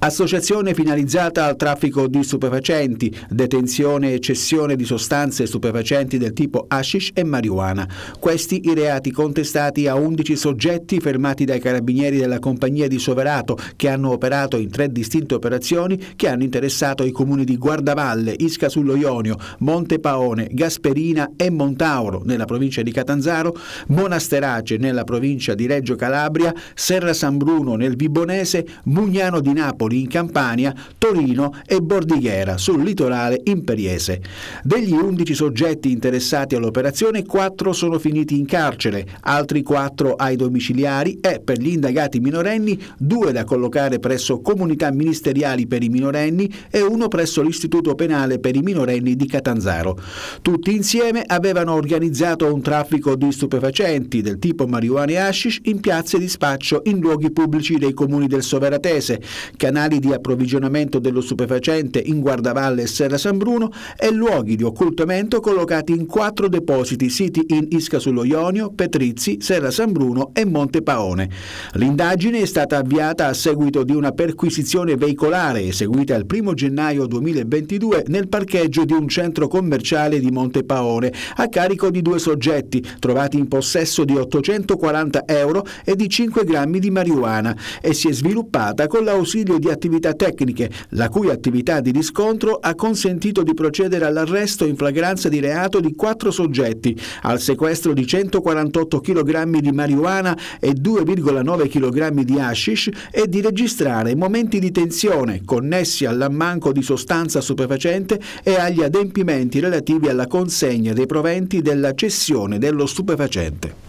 Associazione finalizzata al traffico di stupefacenti, detenzione e cessione di sostanze stupefacenti del tipo hashish e marijuana. Questi i reati contestati a 11 soggetti fermati dai carabinieri della compagnia di Soverato che hanno operato in tre distinte operazioni che hanno interessato i comuni di Guardavalle, Isca sullo Ionio, Monte Paone, Gasperina e Montauro nella provincia di Catanzaro, Monasterace nella provincia di Reggio Calabria, Serra San Bruno nel Vibonese, Mugnano di Napoli Napoli, in Campania, Torino e Bordighera, sul litorale imperiese. Degli 11 soggetti interessati all'operazione, 4 sono finiti in carcere, altri 4 ai domiciliari e per gli indagati minorenni 2 da collocare presso comunità ministeriali per i minorenni e 1 presso l'istituto penale per i minorenni di Catanzaro. Tutti insieme avevano organizzato un traffico di stupefacenti del tipo marijuana e hashish in piazze di spaccio in luoghi pubblici dei comuni del Soveratese, Canale canali di approvvigionamento dello stupefacente in Guardavalle e Serra San Bruno e luoghi di occultamento collocati in quattro depositi siti in Isca sullo Ionio, Petrizzi, Serra San Bruno e Monte Paone. L'indagine è stata avviata a seguito di una perquisizione veicolare eseguita il 1 gennaio 2022 nel parcheggio di un centro commerciale di Monte Paone a carico di due soggetti trovati in possesso di 840 euro e di 5 grammi di marijuana e si è sviluppata con l'ausilio di di attività tecniche, la cui attività di riscontro ha consentito di procedere all'arresto in flagranza di reato di quattro soggetti, al sequestro di 148 kg di marijuana e 2,9 kg di hashish e di registrare momenti di tensione connessi all'ammanco di sostanza stupefacente e agli adempimenti relativi alla consegna dei proventi della cessione dello stupefacente.